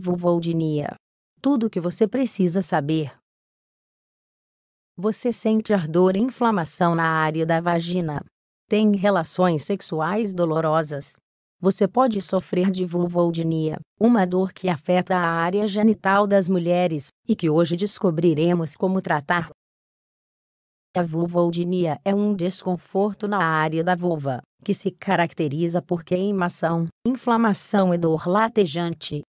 Vovodinia. Tudo o que você precisa saber. Você sente ardor e inflamação na área da vagina. Tem relações sexuais dolorosas. Você pode sofrer de vulvodynia, uma dor que afeta a área genital das mulheres e que hoje descobriremos como tratar. A vulvodynia é um desconforto na área da vulva, que se caracteriza por queimação, inflamação e dor latejante,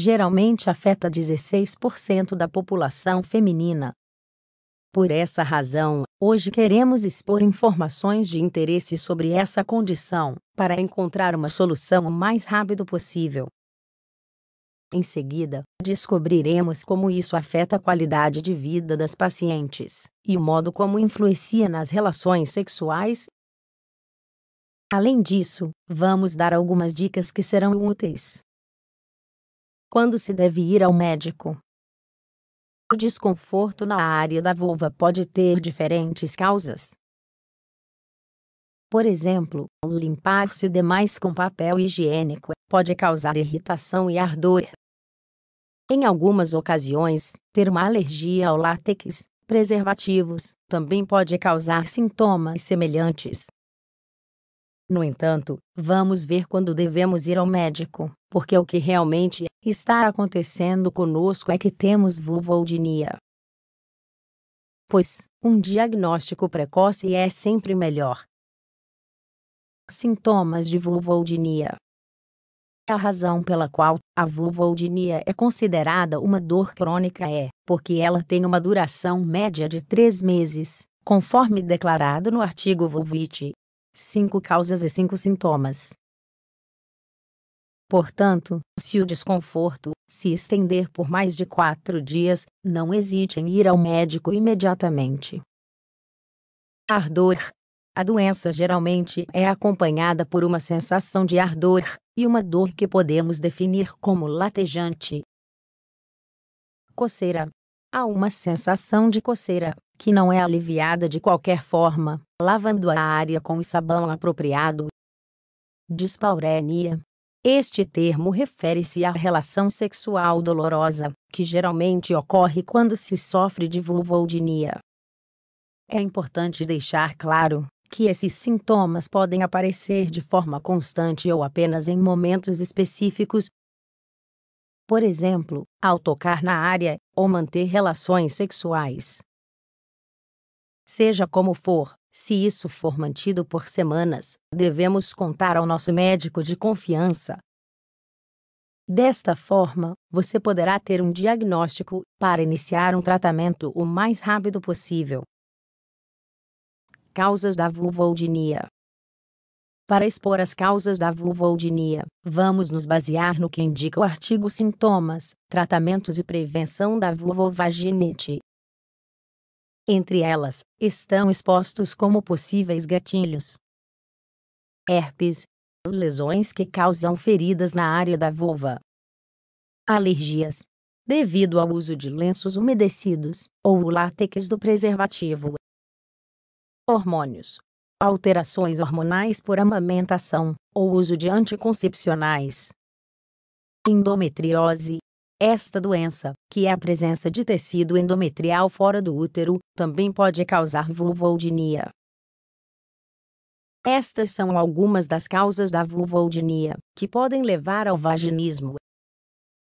geralmente afeta 16% da população feminina. Por essa razão, hoje queremos expor informações de interesse sobre essa condição, para encontrar uma solução o mais rápido possível. Em seguida, descobriremos como isso afeta a qualidade de vida das pacientes e o modo como influencia nas relações sexuais. Além disso, vamos dar algumas dicas que serão úteis quando se deve ir ao médico? O desconforto na área da vulva pode ter diferentes causas. Por exemplo, limpar-se demais com papel higiênico pode causar irritação e ardor. Em algumas ocasiões, ter uma alergia ao látex, preservativos, também pode causar sintomas semelhantes. No entanto, vamos ver quando devemos ir ao médico, porque o que realmente está acontecendo conosco é que temos vulvodynia. Pois, um diagnóstico precoce é sempre melhor. Sintomas de vulvodynia a razão pela qual a vulvodynia é considerada uma dor crônica é porque ela tem uma duração média de três meses, conforme declarado no artigo Vulvite. Cinco causas e cinco sintomas. Portanto, se o desconforto se estender por mais de quatro dias, não hesite em ir ao médico imediatamente. Ardor. A doença geralmente é acompanhada por uma sensação de ardor, e uma dor que podemos definir como latejante. Coceira. Há uma sensação de coceira, que não é aliviada de qualquer forma, lavando a área com o sabão apropriado. Dispaurenia este termo refere-se à relação sexual dolorosa, que geralmente ocorre quando se sofre de vulvodinia. É importante deixar claro que esses sintomas podem aparecer de forma constante ou apenas em momentos específicos. Por exemplo, ao tocar na área ou manter relações sexuais. Seja como for, se isso for mantido por semanas, devemos contar ao nosso médico de confiança. Desta forma, você poderá ter um diagnóstico para iniciar um tratamento o mais rápido possível. Causas da vulvodinia. Para expor as causas da vulvodinia, vamos nos basear no que indica o artigo Sintomas, Tratamentos e Prevenção da Vulvovaginite. Entre elas, estão expostos como possíveis gatilhos: herpes, lesões que causam feridas na área da vulva, alergias, devido ao uso de lenços umedecidos ou o látex do preservativo, hormônios, alterações hormonais por amamentação ou uso de anticoncepcionais, endometriose, esta doença, que é a presença de tecido endometrial fora do útero, também pode causar vulvodinia. Estas são algumas das causas da vulvodinia, que podem levar ao vaginismo.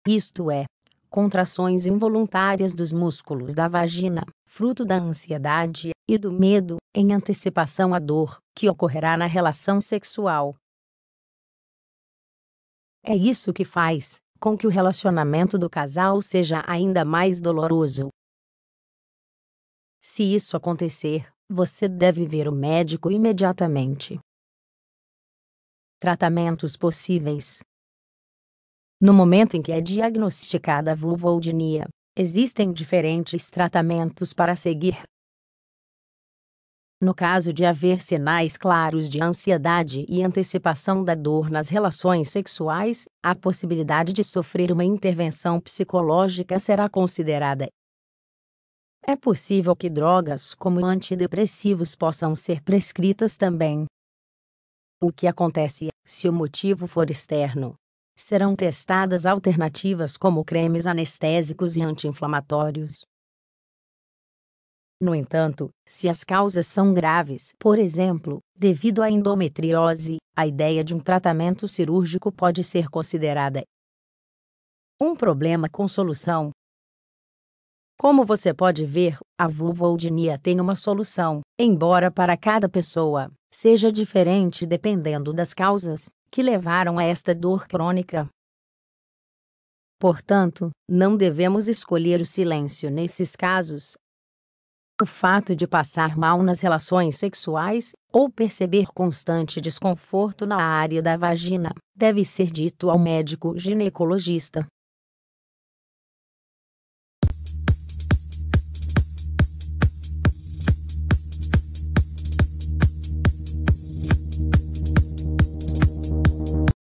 Isto é, contrações involuntárias dos músculos da vagina, fruto da ansiedade e do medo, em antecipação à dor, que ocorrerá na relação sexual. É isso que faz, com que o relacionamento do casal seja ainda mais doloroso. Se isso acontecer, você deve ver o médico imediatamente. Tratamentos possíveis: No momento em que é diagnosticada a vulvodynia, existem diferentes tratamentos para seguir. No caso de haver sinais claros de ansiedade e antecipação da dor nas relações sexuais, a possibilidade de sofrer uma intervenção psicológica será considerada. É possível que drogas como antidepressivos possam ser prescritas também. O que acontece é, se o motivo for externo? Serão testadas alternativas como cremes anestésicos e anti-inflamatórios. No entanto, se as causas são graves, por exemplo, devido à endometriose, a ideia de um tratamento cirúrgico pode ser considerada. Um problema com solução. Como você pode ver, a vulvoodinia tem uma solução, embora para cada pessoa seja diferente dependendo das causas que levaram a esta dor crônica. Portanto, não devemos escolher o silêncio nesses casos, o fato de passar mal nas relações sexuais, ou perceber constante desconforto na área da vagina, deve ser dito ao médico ginecologista